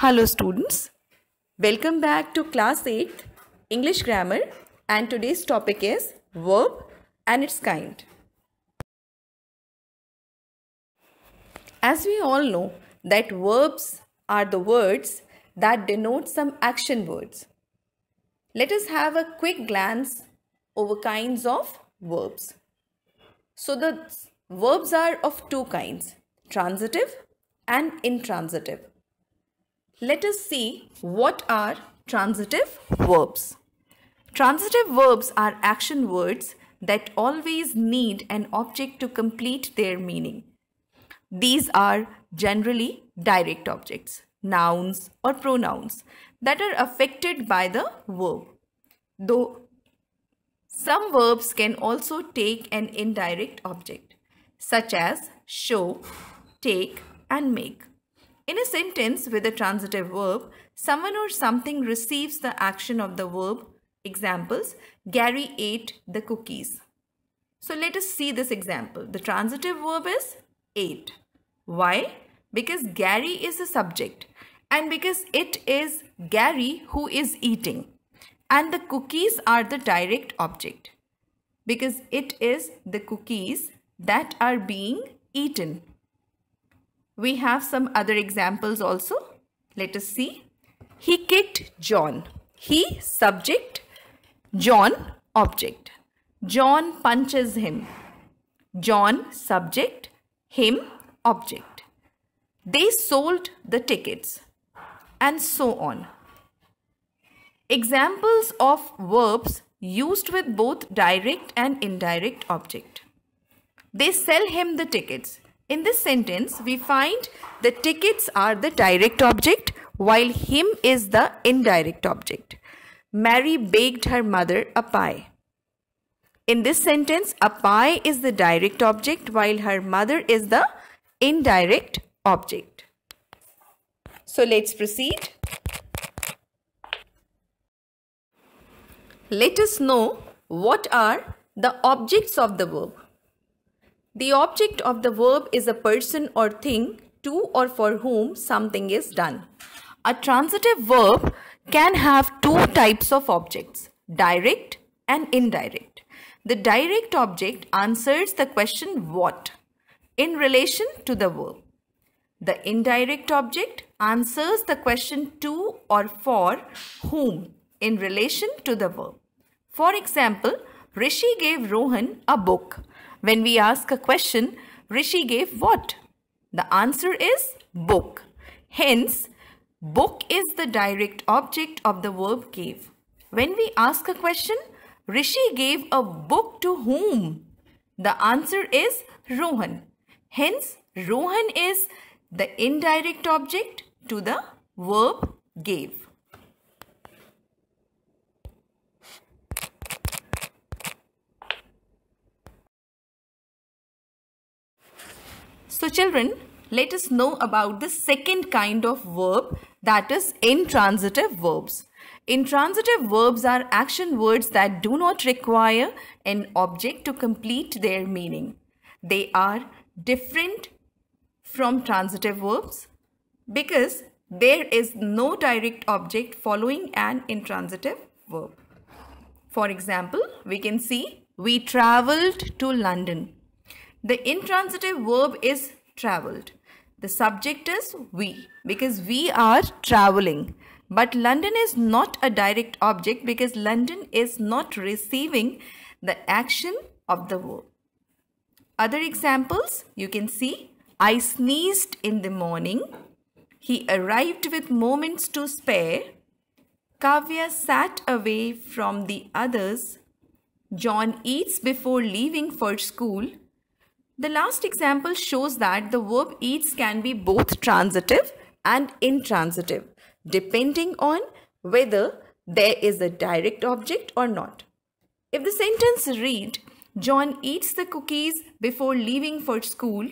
Hello students, welcome back to class 8 English grammar and today's topic is verb and its kind. As we all know that verbs are the words that denote some action words. Let us have a quick glance over kinds of verbs. So the verbs are of two kinds, transitive and intransitive let us see what are transitive verbs. Transitive verbs are action words that always need an object to complete their meaning. These are generally direct objects, nouns or pronouns that are affected by the verb. Though some verbs can also take an indirect object such as show, take and make. In a sentence with a transitive verb, someone or something receives the action of the verb. Examples, Gary ate the cookies. So let us see this example. The transitive verb is ate. Why? Because Gary is the subject and because it is Gary who is eating. And the cookies are the direct object because it is the cookies that are being eaten. We have some other examples also. Let us see. He kicked John. He subject, John object. John punches him. John subject, him object. They sold the tickets and so on. Examples of verbs used with both direct and indirect object. They sell him the tickets. In this sentence, we find the tickets are the direct object while him is the indirect object. Mary baked her mother a pie. In this sentence, a pie is the direct object while her mother is the indirect object. So let's proceed. Let us know what are the objects of the verb. The object of the verb is a person or thing to or for whom something is done. A transitive verb can have two types of objects, direct and indirect. The direct object answers the question what in relation to the verb. The indirect object answers the question to or for whom in relation to the verb. For example, Rishi gave Rohan a book. When we ask a question, Rishi gave what? The answer is book. Hence, book is the direct object of the verb gave. When we ask a question, Rishi gave a book to whom? The answer is Rohan. Hence, Rohan is the indirect object to the verb gave. So children, let us know about the second kind of verb that is intransitive verbs. Intransitive verbs are action words that do not require an object to complete their meaning. They are different from transitive verbs because there is no direct object following an intransitive verb. For example, we can see we traveled to London. The intransitive verb is travelled. The subject is we because we are travelling. But London is not a direct object because London is not receiving the action of the verb. Other examples you can see I sneezed in the morning. He arrived with moments to spare. Kavya sat away from the others. John eats before leaving for school. The last example shows that the verb eats can be both transitive and intransitive depending on whether there is a direct object or not. If the sentence read, John eats the cookies before leaving for school,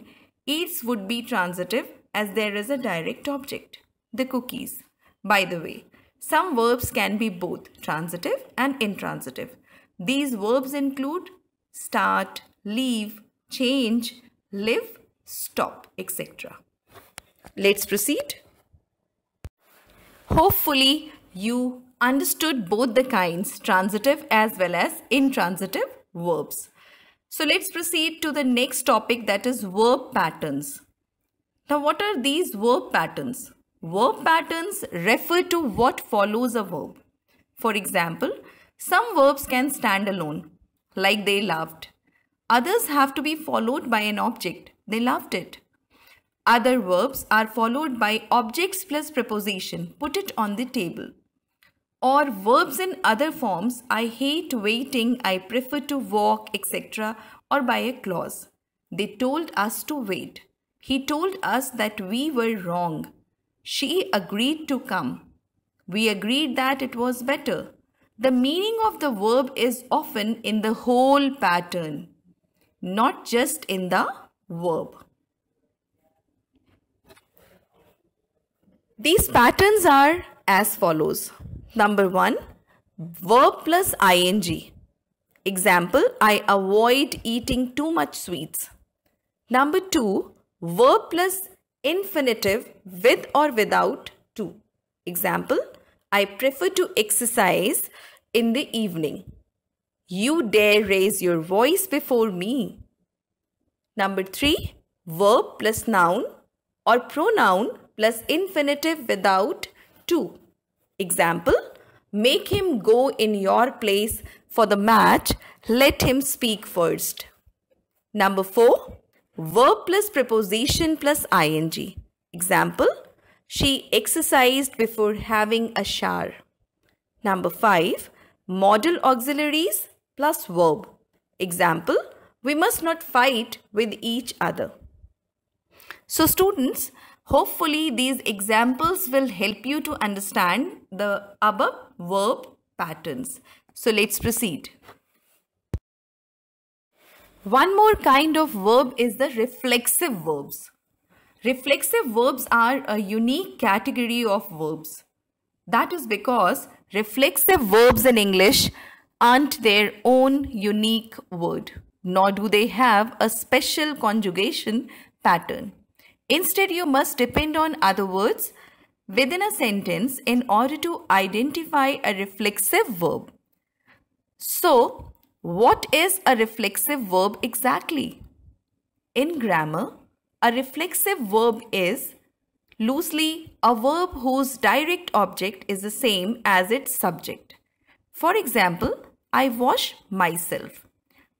eats would be transitive as there is a direct object, the cookies. By the way, some verbs can be both transitive and intransitive. These verbs include start, leave, change, live, stop, etc. Let's proceed. Hopefully, you understood both the kinds, transitive as well as intransitive verbs. So let's proceed to the next topic that is verb patterns. Now what are these verb patterns? Verb patterns refer to what follows a verb. For example, some verbs can stand alone, like they loved. Others have to be followed by an object. They loved it. Other verbs are followed by objects plus preposition. Put it on the table. Or verbs in other forms, I hate waiting, I prefer to walk, etc. or by a clause. They told us to wait. He told us that we were wrong. She agreed to come. We agreed that it was better. The meaning of the verb is often in the whole pattern not just in the verb. These patterns are as follows. Number 1. Verb plus ing. Example, I avoid eating too much sweets. Number 2. Verb plus infinitive with or without to. Example, I prefer to exercise in the evening. You dare raise your voice before me. Number three, verb plus noun or pronoun plus infinitive without to. Example, make him go in your place for the match. Let him speak first. Number four, verb plus preposition plus ing. Example, she exercised before having a shower. Number five, modal auxiliaries plus verb. Example, we must not fight with each other. So students, hopefully these examples will help you to understand the above verb patterns. So let's proceed. One more kind of verb is the reflexive verbs. Reflexive verbs are a unique category of verbs. That is because reflexive verbs in English aren't their own unique word, nor do they have a special conjugation pattern. Instead, you must depend on other words within a sentence in order to identify a reflexive verb. So, what is a reflexive verb exactly? In grammar, a reflexive verb is, loosely, a verb whose direct object is the same as its subject. For example, I wash myself.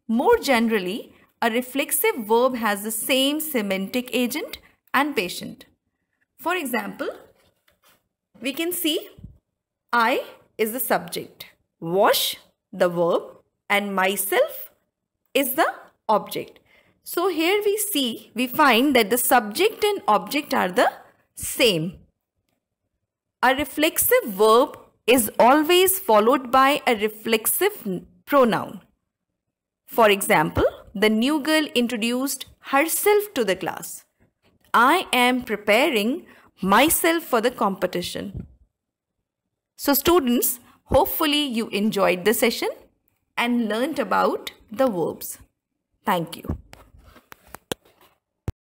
More generally, a reflexive verb has the same semantic agent and patient. For example, we can see I is the subject, wash the verb and myself is the object. So here we see, we find that the subject and object are the same. A reflexive verb is always followed by a reflexive pronoun. For example, the new girl introduced herself to the class. I am preparing myself for the competition. So, students, hopefully you enjoyed the session and learnt about the verbs. Thank you.